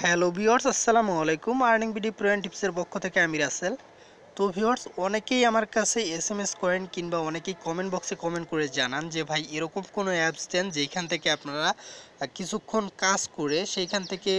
hello viewers আসসালামু আলাইকুম earning BD প্রয়েন টিপসের পক্ষ থেকে আমি রাসেল তো ভিওর্স অনেকেই আমার কাছে এস এম এস করেন কিংবা অনেকেই কমেন্ট বক্সে কমেন্ট করে জানান যে ভাই এরকম কোনো অ্যাপস দেন যেখান থেকে আপনারা কিছুক্ষণ কাজ করে সেইখান থেকে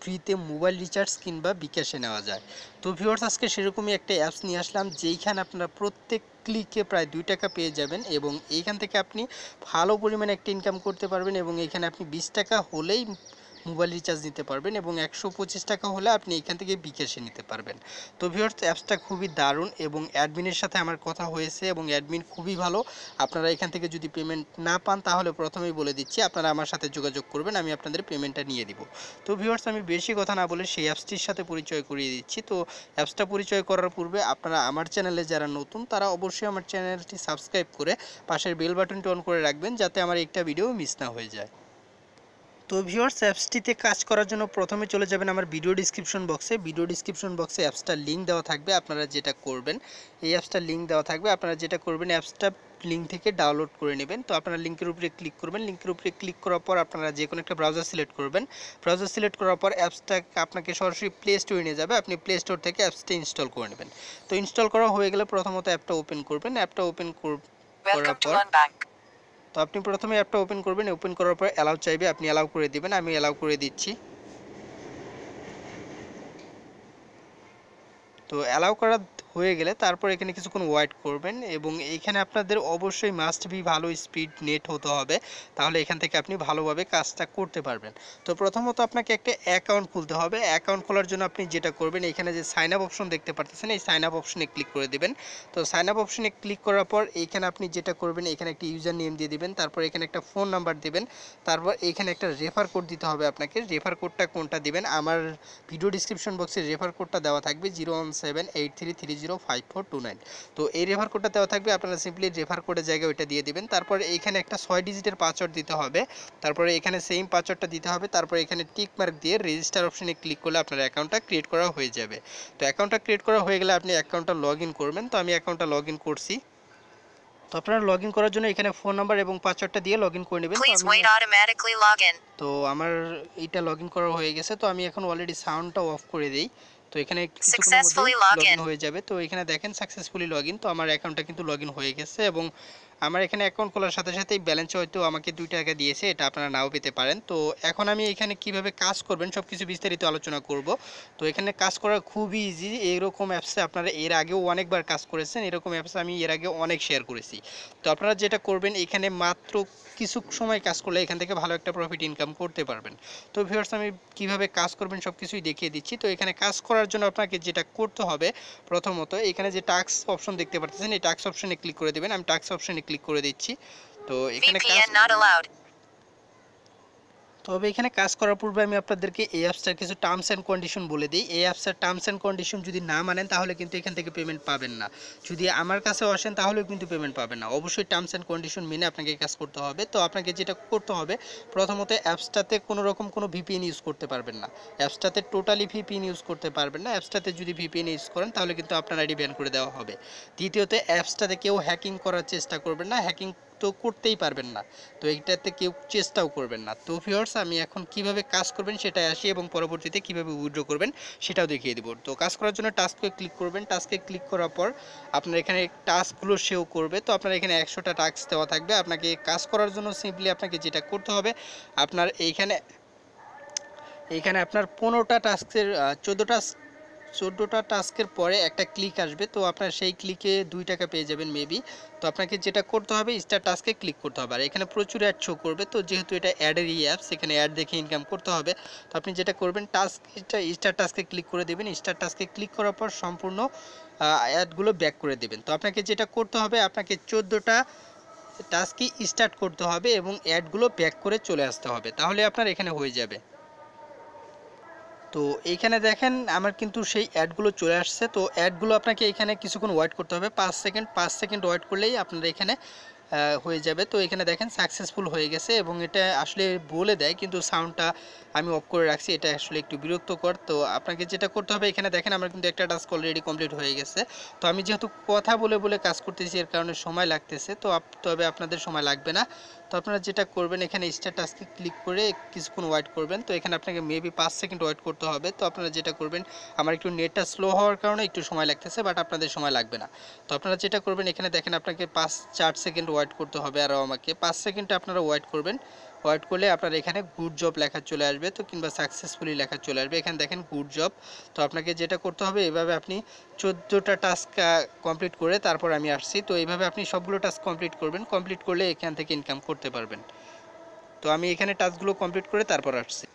ফ্রিতে মোবাইল রিচার্জ কিংবা বিকাশে নেওয়া যায় তো ভিওর্স আজকে সেরকমই একটা অ্যাপস নিয়ে আসলাম যেইখানে আপনারা প্রত্যেক ক্লিকে প্রায় দুই টাকা পেয়ে যাবেন এবং এইখান থেকে আপনি ভালো পরিমাণে একটা ইনকাম করতে পারবেন এবং এখানে আপনি বিশ টাকা হলেই মোবাইল রিচার্জ নিতে পারবেন এবং একশো পঁচিশ টাকা হলে আপনি এখান থেকে বিকাশে নিতে পারবেন তো ভিওর্স অ্যাপসটা খুবই দারুণ এবং অ্যাডমিনের সাথে আমার কথা হয়েছে এবং অ্যাডমিন খুবই ভালো আপনারা এখান থেকে যদি পেমেন্ট না পান তাহলে প্রথমেই বলে দিচ্ছি আপনারা আমার সাথে যোগাযোগ করবেন আমি আপনাদের পেমেন্টটা নিয়ে দিব তো ভিওর্স আমি বেশি কথা না বলে সেই অ্যাপসটির সাথে পরিচয় করিয়ে দিচ্ছি তো অ্যাপসটা পরিচয় করার পূর্বে আপনারা আমার চ্যানেলে যারা নতুন তারা অবশ্যই আমার চ্যানেলটি সাবস্ক্রাইব করে পাশের বেল বাটনটি অন করে রাখবেন যাতে আমার একটা ভিডিও মিস না হয়ে যায় তো ভিওর্স অ্যাপসটিতে কাজ করার জন্য প্রথমে চলে যাবেন আমার ভিডিও ডিসক্রিপশন বক্সে ভিডিও ডিসক্রিপশন বক্সে অ্যাপসটার লিঙ্ক দেওয়া থাকবে আপনারা যেটা করবেন এই অ্যাপসটার লিঙ্ক দেওয়া থাকবে আপনারা যেটা করবেন অ্যাপসটা লিঙ্ক থেকে ডাউনলোড করে নেবেন তো আপনারা লিঙ্কের উপরে ক্লিক করবেন লিঙ্কের উপরে ক্লিক করার পর আপনারা যে কোনো একটা ব্রাউজার সিলেক্ট করবেন ব্রাউজার সিলেক্ট করার পর অ্যাপসটা আপনাকে সরাসরি প্লে স্টোরে নিয়ে যাবে আপনি প্লে স্টোর থেকে অ্যাপসটা ইনস্টল করে নেবেন তো ইনস্টল করা হয়ে গেলে প্রথমত অ্যাপটা ওপেন করবেন অ্যাপটা ওপেন করার পর তো আপনি প্রথমে অ্যাপটা ওপেন করবেন ওপেন করার পর অ্যালাউ চাইবে আপনি অ্যালাউ করে দিবেন আমি অ্যালাউ করে দিচ্ছি তো অ্যালাউ করা হয়ে গেলে তারপর এখানে কিছুক্ষণ ওয়েট করবেন এবং এখানে আপনাদের অবশ্যই মাস্ট বি ভালো স্পিড নেট হতে হবে তাহলে এখান থেকে আপনি ভালোভাবে কাজটা করতে পারবেন তো প্রথমত আপনাকে একটা অ্যাকাউন্ট খুলতে হবে অ্যাকাউন্ট খোলার জন্য আপনি যেটা করবেন এখানে যে সাইন আপ অপশন দেখতে পারতেছেন এই সাইন আপ অপশনে ক্লিক করে দেবেন তো সাইন আপ অপশনে ক্লিক করার পর এখানে আপনি যেটা করবেন এখানে একটা ইউজার নেম দিয়ে দেবেন তারপর এখানে একটা ফোন নাম্বার দেবেন তারপর এখানে একটা রেফার কোড দিতে হবে আপনাকে রেফার কোডটা কোনটা দেবেন আমার ভিডিও ডিসক্রিপশন বক্সে রেফার কোডটা দেওয়া থাকবে zero one seven eight three three zero five four two nine তো এই রেফার কোডটা দেওয়া থাকবে আপনারা সিম্পলি রেফার কোডের জায়গায় ওইটা দিয়ে দেবেন তারপর এখানে একটা ছয় ডিজিটের পাসওয়ার্ড দিতে হবে তারপরে এখানে সেম পাসওয়ার্ডটা দিতে হবে তারপর এখানে টিক মার্ক দিয়ে রেজিস্টার অপশানে ক্লিক করলে আপনার অ্যাকাউন্টটা ক্রিয়েট করা হয়ে যাবে তো অ্যাকাউন্টটা ক্রিয়েট করা হয়ে গেলে আপনি অ্যাকাউন্টটা লগ করবেন তো আমি অ্যাকাউন্টটা লগ করছি তো আপনারা লগ করার জন্য এখানে ফোন নাম্বার এবং পাসওয়ার্ডটা দিয়ে লগ করে নেবেন তো আমার এইটা লগ করা হয়ে গেছে তো আমি এখন অলরেডি সাউন্ডটা অফ করে দিই তো এখানে কিছুক্ষণের মধ্যে হয়ে যাবে তো এখানে দেখেন সাকসেসফুলি লগ তো আমার অ্যাকাউন্টটা কিন্তু লগ হয়ে গেছে এবং আমার এখানে অ্যাকাউন্ট খোলার সাথে সাথেই ব্যালেন্স হয়তো আমাকে দুই টাকা দিয়েছে এটা আপনারা নাও পেতে পারেন তো এখন আমি এখানে কিভাবে কাজ করবেন সব কিছু বিস্তারিত আলোচনা করব তো এখানে কাজ করা খুবই ইজি এরকম অ্যাপসে আপনারা এর আগেও অনেকবার কাজ করেছেন এরকম অ্যাপসে আমি এর আগে অনেক শেয়ার করেছি তো আপনারা যেটা করবেন এখানে মাত্র কিছু সময় কাজ করলে এখান থেকে ভালো একটা প্রফিট ইনকাম করতে পারবেন তো ভিউয়ার্স আমি কিভাবে কাজ করবেন সব কিছুই দেখিয়ে দিচ্ছি তো এখানে কাজ করার জন্য আপনাকে যেটা করতে হবে প্রথমত এখানে যে টাক্স অপশন দেখতে পাচ্ছেন এই টাক্স অপশনে ক্লিক করে দেবেন আমি টাক্স অপশনে ক্লিক করে দিচ্ছি তো এখানে তবে এখানে কাজ করার পূর্বে আমি আপনাদেরকে এই অ্যাপসটার কিছু টার্মস অ্যান্ড কন্ডিশন বলে দিই এই অ্যাপসটার টার্মস অ্যান্ড কন্ডিশন যদি না মানেন তাহলে কিন্তু এখান থেকে পেমেন্ট পাবেন না যদি আমার কাছে আসেন তাহলেও কিন্তু পেমেন্ট পাবেন না অবশ্যই টার্মস অ্যান্ড কন্ডিশন মেনে আপনাকে কাজ করতে হবে তো আপনাকে যেটা করতে হবে প্রথমত অ্যাপসটাতে কোনো রকম কোনো ভিপিএন ইউজ করতে পারবেন না অ্যাপসটাতে টোটালি ভিপিএন ইউজ করতে পারবেন না অ্যাপসটাতে যদি ভিপিএন ইউজ করেন তাহলে কিন্তু আপনার আইডি ব্যান করে দেওয়া হবে দ্বিতীয়ত অ্যাপসটাতে কেউ হ্যাকিং করার চেষ্টা করবেন না হ্যাকিং তো করতেই পারবেন না তো এইটাতে কেউ চেষ্টাও করবেন না তো ফিওর্স আমি এখন কিভাবে কাজ করবেন সেটাই আসি এবং পরবর্তীতে কিভাবে উইড্রো করবেন সেটাও দেখিয়ে দেবো তো কাজ করার জন্য টাস্ককে ক্লিক করবেন টাস্কে ক্লিক করার পর আপনার এখানে টাস্কগুলো সেও করবে তো আপনার এখানে একশোটা টাস্ক দেওয়া থাকবে আপনাকে কাজ করার জন্য সিম্পলি আপনাকে যেটা করতে হবে আপনার এইখানে এইখানে আপনার পনেরোটা টাস্কের চোদ্দোটা চোদ্দোটা টাস্কের পরে একটা ক্লিক আসবে তো আপনার সেই ক্লিকে দুই টাকা পেয়ে যাবেন মেবি তো আপনাকে যেটা করতে হবে স্টার টাস্কে ক্লিক করতে হবে আর এখানে প্রচুর অ্যাড শো করবে তো যেহেতু এটা অ্যাডের ই অ্যাপস এখানে অ্যাড দেখে ইনকাম করতে হবে তো আপনি যেটা করবেন টাস্ক স্টার টাস্কে ক্লিক করে দেবেন স্টার টাস্কে ক্লিক করার পর সম্পূর্ণ অ্যাডগুলো ব্যাক করে দেবেন তো আপনাকে যেটা করতে হবে আপনাকে চোদ্দোটা টাস্কই স্টার্ট করতে হবে এবং অ্যাডগুলো ব্যাক করে চলে আসতে হবে তাহলে আপনার এখানে হয়ে যাবে তো এইখানে দেখেন আমার কিন্তু সেই অ্যাডগুলো চলে আসছে তো অ্যাডগুলো আপনাকে এখানে কিছুক্ষণ ওয়েট করতে হবে পাঁচ সেকেন্ড পাঁচ সেকেন্ড ওয়েট করলেই আপনারা এখানে হয়ে যাবে তো এখানে দেখেন সাকসেসফুল হয়ে গেছে এবং এটা আসলে বলে দেয় কিন্তু সাউন্ডটা আমি অফ করে রাখছি এটা আসলে একটু বিরক্তকর তো আপনাকে যেটা করতে হবে এখানে দেখেন আমার কিন্তু একটা টাস্ক অলরেডি কমপ্লিট হয়ে গেছে তো আমি যেহেতু কথা বলে বলে কাজ করতেছি এর কারণে সময় লাগতেছে তো তবে আপনাদের সময় লাগবে না তো আপনারা যেটা করবেন এখানে স্ট্যাটাসকে ক্লিক করে কিছুক্ষণ ওয়েট করবেন তো এখানে আপনাকে মেবি পাঁচ সেকেন্ড ওয়েট করতে হবে তো আপনারা যেটা করবেন আমার একটু নেটটা স্লো হওয়ার কারণে একটু সময় লাগতেছে বাট আপনাদের সময় লাগবে না তো আপনারা যেটা করবেন এখানে দেখেন আপনাকে পাঁচ চার সেকেন্ড ওয়েট করতে হবে আরও আমাকে পাঁচ সেকেন্ড আপনারা ওয়েট করবেন ওয়েট করলে আপনার এখানে গুড জব লেখা চলে আসবে তো কিংবা সাকসেসফুলি লেখা চলে আসবে এখানে দেখেন গুড জব তো আপনাকে যেটা করতে হবে এভাবে আপনি চোদ্দোটা টাস্ক কমপ্লিট করে তারপর আমি আসছি তো এইভাবে আপনি সবগুলো টাস্ক কমপ্লিট করবেন কমপ্লিট করলে এখান থেকে ইনকাম করতে পারবেন তো আমি এখানে টাস্কগুলো কমপ্লিট করে তারপর আসছি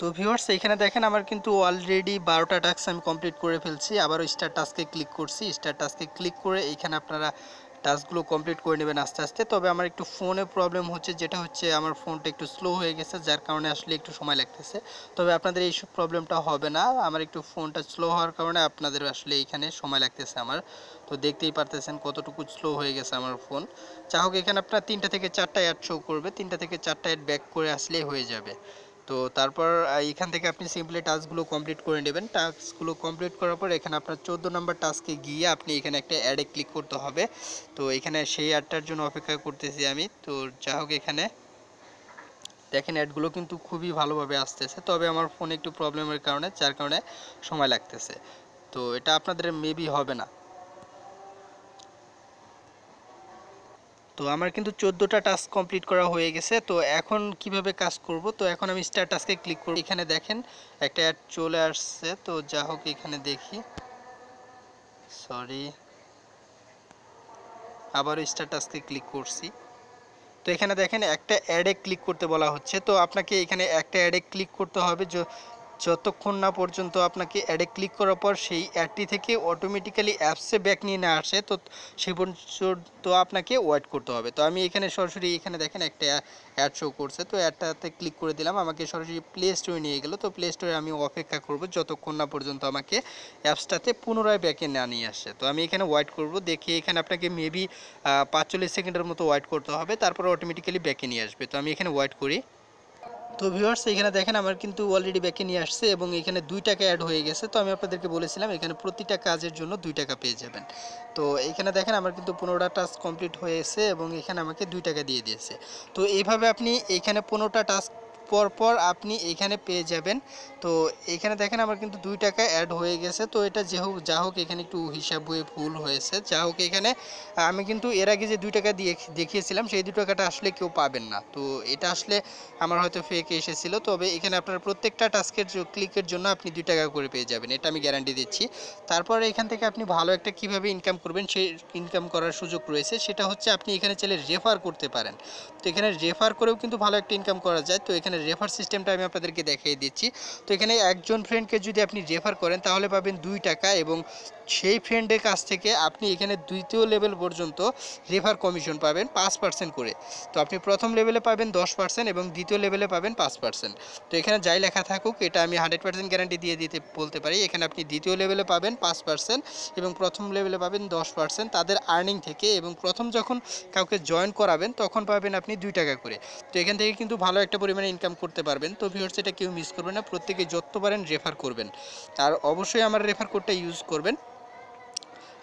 তো ভিউয়ার্স এখানে দেখেন আমার কিন্তু অলরেডি বারোটা টাস্ক আমি কমপ্লিট করে ফেলছি আবারও স্টার টাস্কে ক্লিক করছি স্টার টাস্কে ক্লিক করে এখানে আপনারা টাস্কগুলো কমপ্লিট করে নেবেন আস্তে আস্তে তবে আমার একটু ফোনে প্রবলেম হচ্ছে যেটা হচ্ছে আমার ফোনটা একটু স্লো হয়ে গেছে যার কারণে আসলে একটু সময় লাগতেছে তবে আপনাদের এই প্রবলেমটা হবে না আমার একটু ফোনটা স্লো হওয়ার কারণে আপনাদের আসলে এইখানে সময় লাগতেছে আমার তো দেখতেই পারতেছেন কতটুকু স্লো হয়ে গেছে আমার ফোন যা হোক এখানে আপনার তিনটা থেকে চারটা অ্যাড শো করবে তিনটা থেকে চারটা অ্যাড ব্যাক করে আসলেই হয়ে যাবে তো তারপর এখান থেকে আপনি সিম্পলি টাস্কগুলো কমপ্লিট করে নেবেন টাস্কগুলো কমপ্লিট করার পর এখানে আপনার চোদ্দো নম্বর টাস্কে গিয়ে আপনি এখানে একটা অ্যাডে ক্লিক করতে হবে তো এখানে সেই অ্যাডটার জন্য অপেক্ষা করতেছি আমি তো যা হোক এখানে দেখেন অ্যাডগুলো কিন্তু খুবই ভালোভাবে আসতেছে তবে আমার ফোনে একটু প্রবলেমের কারণে যার কারণে সময় লাগতেছে তো এটা আপনাদের মেবি হবে না তো আমার কিন্তু চোদ্দোটা টাস্ক কমপ্লিট করা হয়ে গেছে তো এখন কিভাবে কাজ করব তো এখন আমি স্টার টাস্কে ক্লিক করব এখানে দেখেন একটা অ্যাড চলে আসছে তো যা হোক এখানে দেখি সরি আবারও স্টার টাস্কে ক্লিক করছি তো এখানে দেখেন একটা অ্যাডে ক্লিক করতে বলা হচ্ছে তো আপনাকে এখানে একটা অ্যাডে ক্লিক করতে হবে যতক্ষণ না পর্যন্ত আপনাকে অ্যাডে ক্লিক করার পর সেই অ্যাডটি থেকে অটোমেটিক্যালি অ্যাপসে ব্যাক নিয়ে না আসে তো সে পর্যন্ত আপনাকে ওয়েট করতে হবে তো আমি এখানে সরাসরি এখানে দেখেন একটা অ্যাড শো করছে তো অ্যাডটাতে ক্লিক করে দিলাম আমাকে সরাসরি প্লে স্টোরে নিয়ে গেলো তো প্লে স্টোরে আমি অপেক্ষা করব যতক্ষণ না পর্যন্ত আমাকে অ্যাপসটাতে পুনরায় ব্যাকে না নিয়ে আসে তো আমি এখানে ওয়েট করব দেখি এখানে আপনাকে মেবি পাঁচচল্লিশ সেকেন্ডের মতো ওয়েট করতে হবে তারপর অটোমেটিক্যালি ব্যাকে নিয়ে আসবে তো আমি এখানে ওয়েট করি তো ভিউয়ার্স এখানে দেখেন আমার কিন্তু অলরেডি ব্যাকে নিয়ে আসছে এবং এখানে দুই টাকা অ্যাড হয়ে গেছে তো আমি আপনাদেরকে বলেছিলাম এখানে প্রতিটা কাজের জন্য দুই টাকা পেয়ে যাবেন তো এখানে দেখেন আমার কিন্তু পনেরোটা টাস্ক কমপ্লিট হয়েছে এবং এখানে আমাকে দুই টাকা দিয়ে দিয়েছে তো এইভাবে আপনি এখানে পনেরোটা টাস্ক পরপর আপনি এখানে পেয়ে যাবেন তো এখানে দেখেন আমার কিন্তু দুই টাকা অ্যাড হয়ে গেছে তো এটা যে হোক যা হোক এখানে একটু হিসাব হয়ে ভুল হয়েছে যা হোক এখানে আমি কিন্তু এর আগে যে দুই টাকা দিয়ে দেখিয়েছিলাম সেই দু টাকাটা আসলে কেউ পাবেন না তো এটা আসলে আমার হয়তো ফেক এসেছিলো তবে এখানে আপনার প্রত্যেকটা টাস্কের ক্লিকের জন্য আপনি দুই টাকা করে পেয়ে যাবেন এটা আমি গ্যারান্টি দিচ্ছি তারপর এখান থেকে আপনি ভালো একটা কিভাবে ইনকাম করবেন সেই ইনকাম করার সুযোগ রয়েছে সেটা হচ্ছে আপনি এখানে চাইলে রেফার করতে পারেন তো এখানে রেফার করেও কিন্তু ভালো একটা ইনকাম করা যায় তো এখানে রেফার সিস্টেমটা আমি আপনাদেরকে দেখিয়ে দিচ্ছি তো এখানে একজন ফ্রেন্ডকে যদি আপনি রেফার করেন তাহলে পাবেন দুই টাকা এবং সেই ফ্রেন্ডের কাছ থেকে আপনি এখানে দ্বিতীয় লেভেল পর্যন্ত রেফার কমিশন পাবেন পাঁচ পার্সেন্ট করে তো আপনি প্রথম লেভেলে পাবেন দশ পার্সেন্ট এবং দ্বিতীয় লেভেলে পাবেন পাঁচ পার্সেন্ট তো এখানে যাই লেখা থাকুক এটা আমি হান্ড্রেড পার্সেন্ট গ্যারান্টি দিয়ে দিতে বলতে পারি এখানে আপনি দ্বিতীয় লেভেলে পাবেন পাঁচ পার্সেন্ট এবং প্রথম লেভেলে পাবেন দশ পার্সেন্ট তাদের আর্নিং থেকে এবং প্রথম যখন কাউকে জয়েন করাবেন তখন পাবেন আপনি দুই টাকা করে তো এখান থেকে কিন্তু ভালো একটা পরিমাণে ইনকাম ইনকাম করতে পারবেন তো ভিউয়ার্স এটা কেউ মিস করবেন না প্রত্যেকে যত পারেন রেফার করবেন আর অবশ্যই আমার রেফার কোডটা ইউজ করবেন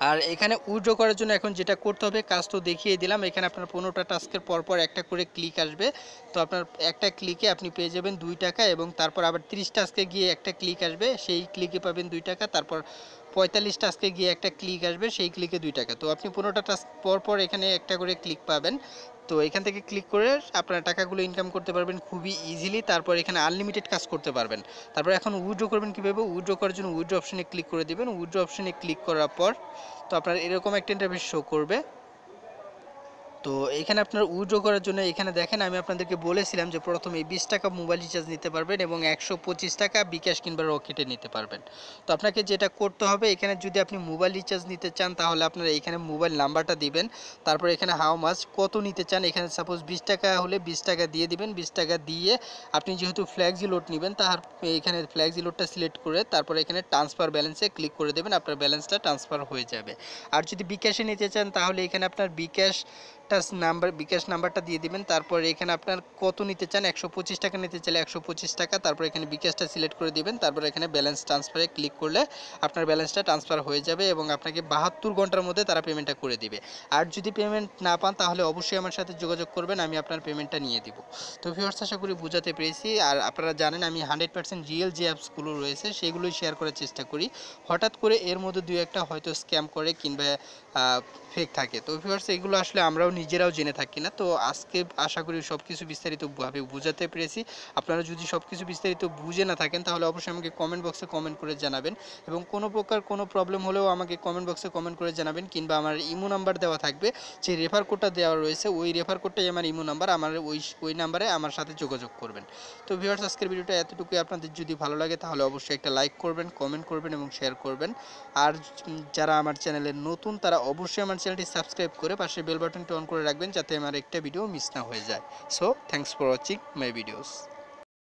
আর এখানে উইড্রো করার জন্য এখন যেটা করতে হবে কাজ তো দেখিয়ে দিলাম এখানে আপনার পনেরোটা টাস্কের পরপর একটা করে ক্লিক আসবে তো আপনার একটা ক্লিকে আপনি পেয়ে যাবেন দুই টাকা এবং তারপর আবার ত্রিশ টাস্কে গিয়ে একটা ক্লিক আসবে সেই ক্লিকে পাবেন দুই টাকা তারপর পঁয়তাল্লিশ টাস্কে গিয়ে একটা ক্লিক আসবে সেই ক্লিকে দুই টাকা তো আপনি পনেরোটা টাস্ক পরপর এখানে একটা করে ক্লিক পাবেন তো এখান থেকে ক্লিক করে আপনারা টাকাগুলো ইনকাম করতে পারবেন খুবই ইজিলি তারপর এখানে আনলিমিটেড কাজ করতে পারবেন তারপর এখন উইড্রো করবেন কীভাবে উইড্রো করার জন্য উইড্রো অপশানে ক্লিক করে দেবেন উইড্রো অপশানে ক্লিক করার পর তো আপনার এরকম একটা ইন্টারভিউ শো করবে তো এখানে আপনার উইড্রো করার জন্য এখানে দেখেন আমি আপনাদেরকে বলেছিলাম যে প্রথমে বিশ টাকা মোবাইল রিচার্জ নিতে পারবেন এবং একশো পঁচিশ টাকা বিকাশ কিংবা রকেটে নিতে পারবেন তো আপনাকে যেটা করতে হবে এখানে যদি আপনি মোবাইল রিচার্জ নিতে চান তাহলে আপনারা এখানে মোবাইল নাম্বারটা দিবেন তারপর এখানে হাও মাস কত নিতে চান এখানে সাপোজ বিশ টাকা হলে বিশ টাকা দিয়ে দিবেন বিশ টাকা দিয়ে আপনি যেহেতু ফ্ল্যাগজি লোড নেবেন তাহার এখানে ফ্ল্যাগজি লোডটা সিলেক্ট করে তারপর এখানে ট্রান্সফার ব্যালেন্সে ক্লিক করে দেবেন আপনার ব্যালেন্সটা ট্রান্সফার হয়ে যাবে আর যদি বিকাশে নিতে চান তাহলে এখানে আপনার বিকাশ একটা নাম্বার বিকাশ নাম্বারটা দিয়ে দিবেন তারপর এখানে আপনার কত নিতে চান একশো টাকা নিতে চাইলে একশো টাকা তারপর এখানে বিকাশটা সিলেক্ট করে দিবেন তারপর এখানে ব্যালেন্স ট্রান্সফারে ক্লিক করলে আপনার ব্যালেন্সটা ট্রান্সফার হয়ে যাবে এবং আপনাকে বাহাত্তর ঘন্টার মধ্যে তারা পেমেন্টটা করে দিবে আর যদি পেমেন্ট না পান তাহলে অবশ্যই আমার সাথে যোগাযোগ করবেন আমি আপনার পেমেন্টটা নিয়ে দিব তো ভিউয়ার্স আশা করি বোঝাতে পেরেছি আর আপনারা জানেন আমি হান্ড্রেড পার্সেন্ট রিয়েল যে অ্যাপসগুলো রয়েছে সেগুলোই শেয়ার করার চেষ্টা করি হঠাৎ করে এর মধ্যে দুই একটা হয়তো স্ক্যাম করে কিংবা ফেক থাকে তো ভিউয়ার্স এগুলো আসলে আমরাও নিজেরাও জেনে থাকি না তো আজকে আশা করি সব কিছু বিস্তারিতভাবে বোঝাতে পেরেছি আপনারা যদি সব কিছু বিস্তারিত বুঝে না থাকেন তাহলে অবশ্যই আমাকে কমেন্ট বক্সে কমেন্ট করে জানাবেন এবং কোনো প্রকার কোনো প্রবলেম হলেও আমাকে কমেন্ট বক্সে কমেন্ট করে জানাবেন কিংবা আমার ইমো নাম্বার দেওয়া থাকবে যে রেফার কোডটা দেওয়া রয়েছে ওই রেফার কোডটাই আমার ইমো নাম্বার আমার ওই ওই নাম্বারে আমার সাথে যোগাযোগ করবেন তো ভিউয়ার্স আজকের ভিডিওটা এতটুকুই আপনাদের যদি ভালো লাগে তাহলে অবশ্যই একটা লাইক করবেন কমেন্ট করবেন এবং শেয়ার করবেন আর যারা আমার চ্যানেলে নতুন তারা অবশ্যই আমার চ্যানেলটি সাবস্ক্রাইব করে পাশে বেল বাটনটি অন করে রাখবেন যাতে আমার একটা ভিডিও মিস না হয়ে যায় so thanks for watching my videos